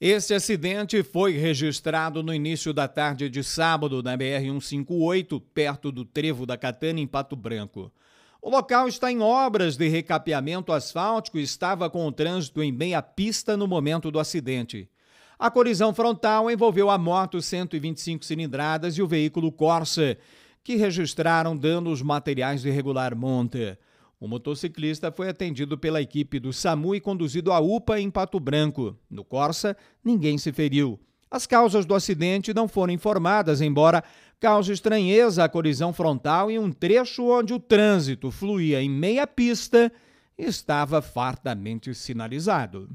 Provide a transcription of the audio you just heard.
Este acidente foi registrado no início da tarde de sábado na BR-158, perto do Trevo da Catana, em Pato Branco. O local está em obras de recapeamento asfáltico e estava com o trânsito em meia pista no momento do acidente. A colisão frontal envolveu a moto 125 cilindradas e o veículo Corsa, que registraram danos materiais de regular monta. O motociclista foi atendido pela equipe do SAMU e conduzido à UPA em Pato Branco. No Corsa, ninguém se feriu. As causas do acidente não foram informadas, embora cause estranheza a colisão frontal em um trecho onde o trânsito fluía em meia pista e estava fartamente sinalizado.